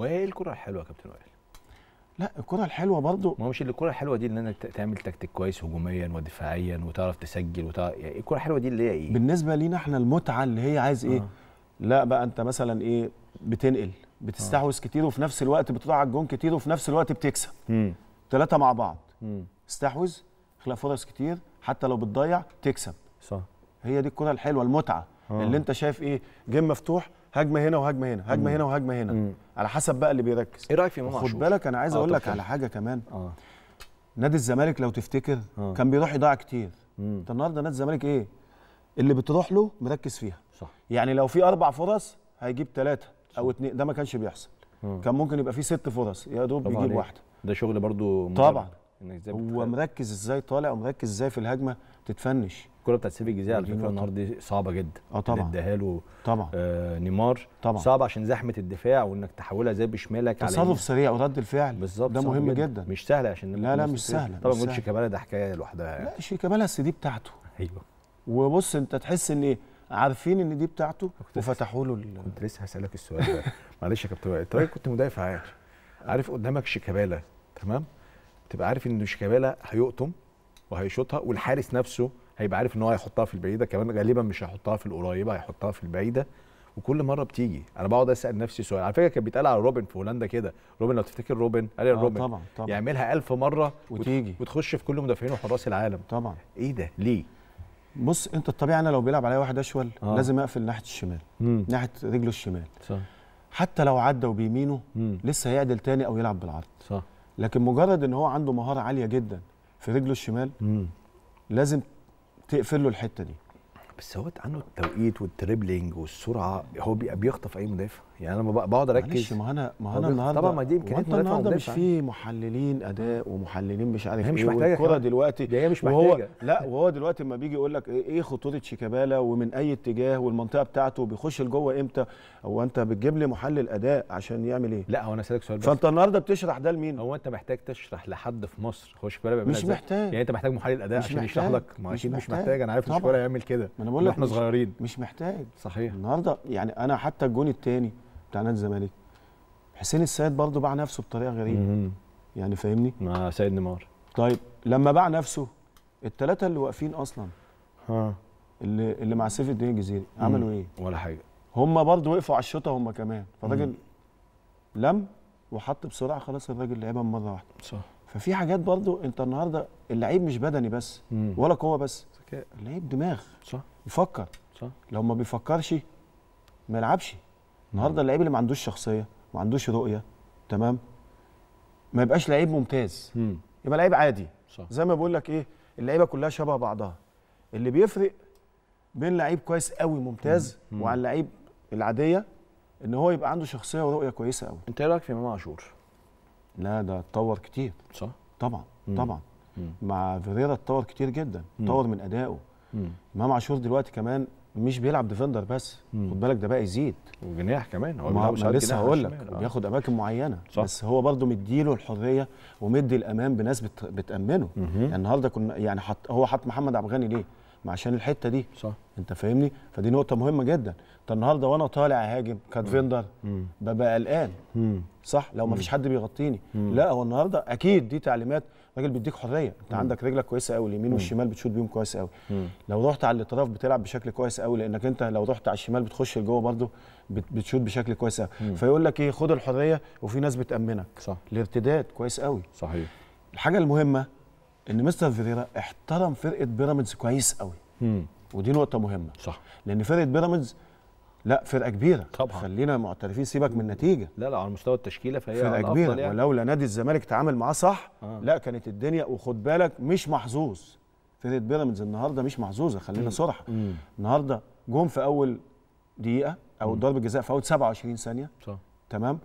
وهي الكره الحلوه يا كابتن وائل لا الكره الحلوه برضو ما هو مش الكره الحلوه دي اللي انك تعمل تكتيك كويس هجوميا ودفاعيا وتعرف تسجل وتعرف يعني الكره الحلوه دي اللي هي ايه بالنسبه لينا احنا المتعه اللي هي عايز ايه آه. لا بقى انت مثلا ايه بتنقل بتستحوذ آه. كتير وفي نفس الوقت على الجون كتير وفي نفس الوقت بتكسب امم ثلاثه مع بعض امم استحوذ اخلق فرص كتير حتى لو بتضيع تكسب صح هي دي الكره الحلوه المتعه آه. اللي انت شايف ايه جيم مفتوح هجمه هنا وهجمه هنا هجمه هنا وهجمه هنا مم. على حسب بقى اللي بيركز ايه رايك في امام خد بالك انا عايز آه، اقول لك على حاجه كمان آه. نادي الزمالك لو تفتكر آه. كان بيروح يضيع كتير انت النهارده نادي الزمالك ايه اللي بتروح له مركز فيها صح يعني لو في اربع فرص هيجيب ثلاثه او اثنين ده ما كانش بيحصل مم. كان ممكن يبقى في ست فرص يا دوب بيجيب واحده ده شغل برضو طبعا هو مركز ازاي طالع ومركز ازاي في الهجمه تتفنش الكره بتاعت سيف الجزيره على فكره النهارده صعبه جدا اه طبعا اداها له طبعا آه نيمار طبعا صعب عشان زحمه الدفاع وانك تحولها زي بشمالك على تصرف سريع ورد الفعل بالظبط ده مهم جدا. جدا مش سهل عشان لا لا مش سهل طبعا جول شيكابالا ده حكايه لوحدها يعني. لا شيكابالا السي دي بتاعته ايوه وبص انت تحس ان ايه عارفين ان دي بتاعته وفتحوا له كنت لسه هسالك السؤال ده معلش يا كابتن انت كنت مدافع عارف قدامك شيكابالا تمام تبقى عارف ان شيكابالا هيقطم وهيشوطها والحارس نفسه هيبقى عارف ان هو هيحطها في البعيده كمان غالبا مش هيحطها في القريبه هيحطها في البعيده وكل مره بتيجي انا بقعد اسال نفسي سؤال على فكره كان بيتقال على روبن في هولندا كده روبن لو تفتكر روبن قال آه روبن طبعا طبعا يعملها 1000 مره وتيجي وتخش في كل مدافعين وحراس العالم طبعا ايه ده ليه بص انت الطبيعي انا لو بيلعب عليا واحد اشول آه. لازم اقفل ناحيه الشمال مم. ناحيه رجله الشمال صح حتى لو عدى وبيمينه مم. لسه هيعدل تاني او يلعب بالعرض صح لكن مجرد ان هو عنده مهاره عاليه جدا في رجله الشمال مم. لازم تقفل له الحته دي بس هو عنده التوقيت والتريبلينج والسرعه هو بيخطف اي مدافع يعني انا بقعد اركز ما انا ما انا النهارده طبعا ما دي امكانيات مدافع النهارده مش في محللين اداء ومحللين مش عارف ايه مش محتاجه الكوره دلوقتي هي مش إيه، محتاجه وهو لا وهو دلوقتي لما بيجي يقول لك إيه،, ايه خطوره شيكابالا ومن اي اتجاه والمنطقه بتاعته بيخش لجوه امتى هو انت بتجيب لي محلل اداء عشان يعمل ايه لا هو انا سالك سؤال بس فانت النهارده بتشرح ده لمين هو انت محتاج تشرح لحد في مصر هو شيكابالا بيعمل مش محتاج يعني انت محتاج محلل اداء عشان يشرح لك ما اكيد مش محتاج انا عارف شيكابالا يعمل كده احنا صغيرين مش محتاج صحيح النهارده يعني انا حتى الجون الثاني بتاع نادي الزمالك حسين السيد برضه باع نفسه بطريقه غريبه يعني فاهمني مع سيد نيمار طيب لما باع نفسه الثلاثه اللي واقفين اصلا ها اللي اللي مع سيف الدين الجزيري عملوا ايه ولا حاجه هم برضه وقفوا على الشوطه هم كمان فالراجل لم وحط بسرعه خلاص الراجل لعبها مره واحده صح ففي حاجات برضه انت النهارده اللعيب مش بدني بس مم. ولا قوه بس اللعيب دماغ صح يفكر صح لو ما بيفكرش ما يلعبش النهارده اللعيب اللي ما عندوش شخصيه ما عندوش رؤيه تمام ما يبقاش لعيب ممتاز مم. يبقى لعيب عادي صح. زي ما بقول لك ايه اللعيبه كلها شبه بعضها اللي بيفرق بين لعيب كويس قوي ممتاز مم. وعن لعيب العاديه ان هو يبقى عنده شخصيه ورؤيه كويسه قوي انت ايه رايك في امام عاشور لا ده اتطور كتير صح طبعا مم. طبعا مم. مع فيريرا اتطور كتير جدا اتطور من ادائه امام عاشور دلوقتي كمان مش بيلعب ديفندر بس خد بالك ده بقى يزيد وجناح كمان هو ما مش لسه هقول لك آه. بياخد اماكن معينه صح. بس هو برضه مديله الحريه ومدي الامان بناس بت... بتامنه يعني النهارده كنا يعني حط هو حط محمد عبد الغني ليه؟ عشان الحته دي صح انت فاهمني فدي نقطه مهمه جدا انت النهارده وانا طالع اهاجم كاتفندر ببقى قلقان صح لو ما فيش حد بيغطيني مم. لا هو النهارده اكيد دي تعليمات راجل بيديك حريه انت مم. عندك رجلك كويسه قوي اليمين والشمال بتشوط بيهم كويس قوي لو رحت على الاطراف بتلعب بشكل كويس قوي لانك انت لو رحت على الشمال بتخش لجوه برده بتشوط بشكل كويس قوي فيقول لك ايه خد الحريه وفي ناس بتامنك صح الارتداد كويس قوي صحيح الحاجه المهمه ان مستر فيريرا احترم فرقه بيراميدز كويس قوي مم. ودي نقطه مهمه صح لان فرقه بيراميدز لا فرقه كبيره طبعا خلينا معترفين سيبك من النتيجه لا لا على مستوى التشكيله فهي فرقه كبيره يعني. ولولا نادي الزمالك تعامل معاه صح آه. لا كانت الدنيا وخد بالك مش محظوظ فرقه بيراميدز النهارده مش محظوظه خلينا صراحه النهارده جون في اول دقيقه او ضربه جزاء في اول 27 ثانيه صح تمام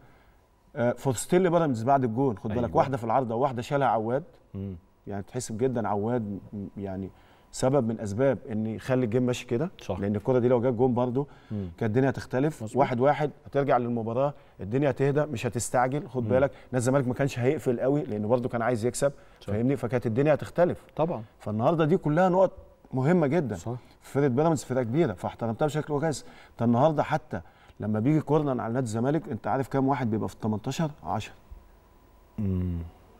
آه فرصتين لبيراميدز بعد الجون خد أيوة. بالك أيوة. واحده في العارضه وواحده شالها عواد مم. يعني تحسب جدا عواد يعني سبب من اسباب ان يخلي الجيم ماشي كده لان الكره دي لو جت جون برده كانت الدنيا هتختلف واحد واحد هترجع للمباراه الدنيا هتهدى مش هتستعجل خد مم. بالك نادي الزمالك ما كانش هيقفل قوي لان برده كان عايز يكسب فاهمني فكانت الدنيا هتختلف طبعا فالنهارده دي كلها نقط مهمه جدا صح. فرقه بيراميدز فرقه كبيره فاحترمتها بشكل كويس ده النهارده حتى لما بيجي كورنر على نادي الزمالك انت عارف كام واحد بيبقى في ال 18 10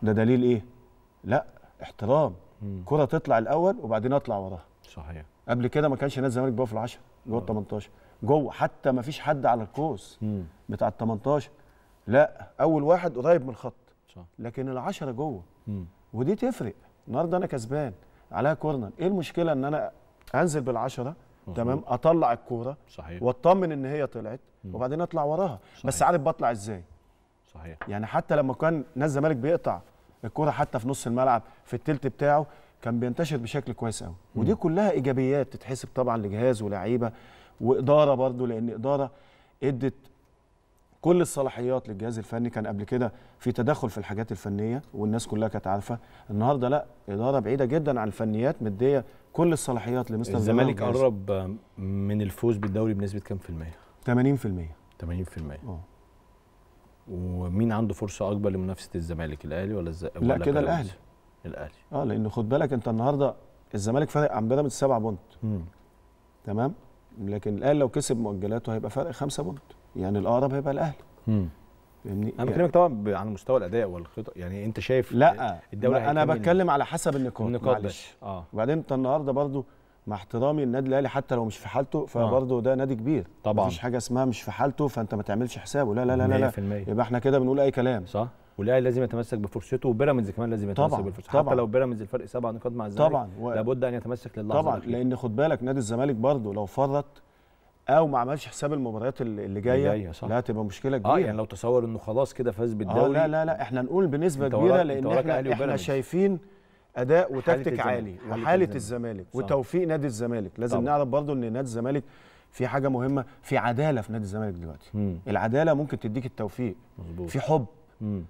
ده دليل ايه لا احترام كره تطلع الاول وبعدين اطلع وراها صحيح قبل كده ما كانش نادي الزمالك بيقف في ال 10 جوه ال 18 جوه حتى ما فيش حد على القوس بتاع ال 18 لا اول واحد قريب من الخط صح. لكن ال10 جوه مم. ودي تفرق النهارده انا كسبان عليها كورنر ايه المشكله ان انا انزل بال10 تمام اطلع الكوره صحيح واطمن ان هي طلعت مم. وبعدين اطلع وراها صحيح. بس عارف بطلع ازاي صحيح يعني حتى لما كان نادي الزمالك بيقطع الكوره حتى في نص الملعب في التلت بتاعه كان بينتشر بشكل كويس قوي ودي كلها ايجابيات تتحسب طبعا لجهاز ولاعيبه واداره برضو لان اداره ادت كل الصلاحيات للجهاز الفني كان قبل كده في تدخل في الحاجات الفنيه والناس كلها كانت عارفه النهارده لا اداره بعيده جدا عن الفنيات مديه كل الصلاحيات لمستر الزمالك قرب من الفوز بالدوري بنسبه كام في الميه 80% 80% اه ومين عنده فرصه اكبر لمنافسه الزمالك الاهلي ولا الز... لا كده الاهلي الاهلي اه لان خد بالك انت النهارده الزمالك فارق عن بيراميدز سبع بونت تمام لكن الاهلي لو كسب مؤجلاته هيبقى فارق خمسه بونت يعني الاقرب هيبقى الاهلي فاهمني انا يعني بكلمك طبعا عن مستوى الاداء والخطط يعني انت شايف لا الدوري انا بتكلم على حسب النقاط النقاط بس اه وبعدين انت النهارده برضو مع احترامي النادي الاهلي حتى لو مش في حالته آه. فبرضه ده نادي كبير طبعا مفيش حاجه اسمها مش في حالته فانت ما تعملش حسابه لا لا لا لا, لا. يبقى احنا كده بنقول اي كلام صح والاهلي لازم يتمسك بفرصته وبيراميدز كمان لازم يتمسك طبعا بالفرصه طبعا حتى لو بيراميدز الفرق سبع نقاط مع الزمالك طبعا و... لابد ان يتمسك للحظه طبعا الأخير. لان خد بالك نادي الزمالك برضه لو فرط او ما عملش حساب المباريات اللي جايه, اللي صح. لا هتبقى مشكله آه، كبيره اه يعني لو تصور انه خلاص كده فاز آه، بالدوري آه لا لا لا احنا نقول بنسبه كبيره لان احنا, احنا شايفين اداء وتكتيك عالي وحاله الزمالك صح. وتوفيق نادي الزمالك لازم طبعا. نعرف برضو ان نادي الزمالك في حاجه مهمه في عداله في نادي الزمالك دلوقتي مم. العداله ممكن تديك التوفيق مزبوط. في حب مم.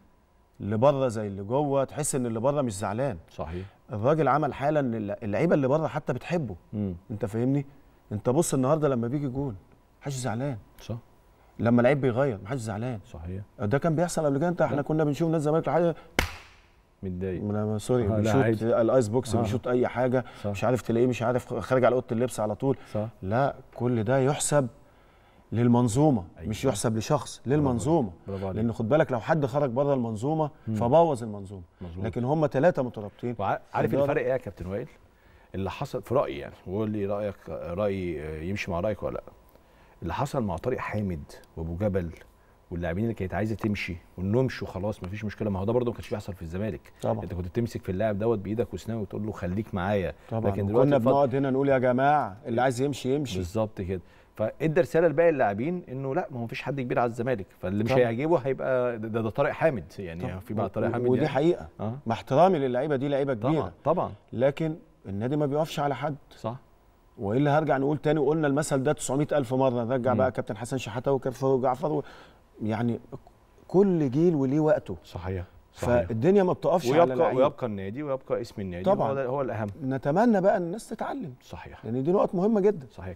اللي بره زي اللي جوه تحس ان اللي بره مش زعلان صحيح الراجل عمل حاله ان اللعيبه اللي بره حتى بتحبه مم. انت فاهمني انت بص النهارده لما بيجي جون محدش زعلان صح لما لعيب بيغير محدش زعلان صحيح ده كان بيحصل قبل كده انت احنا كنا بنشوف نادي الزمالك متضايق لا سوري آه، بيشوط الايس بوكس آه. بيشوط اي حاجه صح. مش عارف تلاقيه مش عارف خارج على اوضه اللبس على طول صح. لا كل ده يحسب للمنظومه أيوة. مش يحسب لشخص للمنظومه برافو لان خد بالك لو حد خرج بره المنظومه مم. فبوظ المنظومه مزبوط. لكن هم ثلاثه مترابطين عارف الفرق ايه يا كابتن وائل اللي حصل في رايي يعني وقول لي رايك رايي يمشي مع رايك ولا لا اللي حصل مع طارق حامد وابو جبل واللاعبين اللي كانت عايزه تمشي وانهم مشوا خلاص مفيش مشكله ما هو ده برده ما كانش بيحصل في الزمالك طبعا انت كنت بتمسك في اللاعب دوت بايدك وسنانه وتقول له خليك معايا طبعا لكن دلوقتي كنا بنقعد هنا نقول يا جماعه اللي عايز يمشي يمشي بالظبط كده فادى رساله لباقي اللاعبين انه لا ما هو مفيش حد كبير على الزمالك فاللي مش هيعجبه هيبقى ده, ده طارق حامد يعني طبعًا. في بقى طارق حامد ودي يعني. حقيقه أه؟ مع احترامي للعيبه دي لعيبه كبيره طبعا طبعا لكن النادي ما بيقفش على حد صح والا هرجع نقول تاني وقلنا المثل ده 900000 مره نرجع م. بقى كابتن حسن شحاته وكابتن جعفر يعني كل جيل وليه وقته صحيح صحيح. فالدنيا ما بتقفش ويبقى على ويبقى النادي ويبقى اسم النادي طبعا هو, الاهم نتمنى بقى ان الناس تتعلم صحيح لان دي نقط مهمه جدا صحيح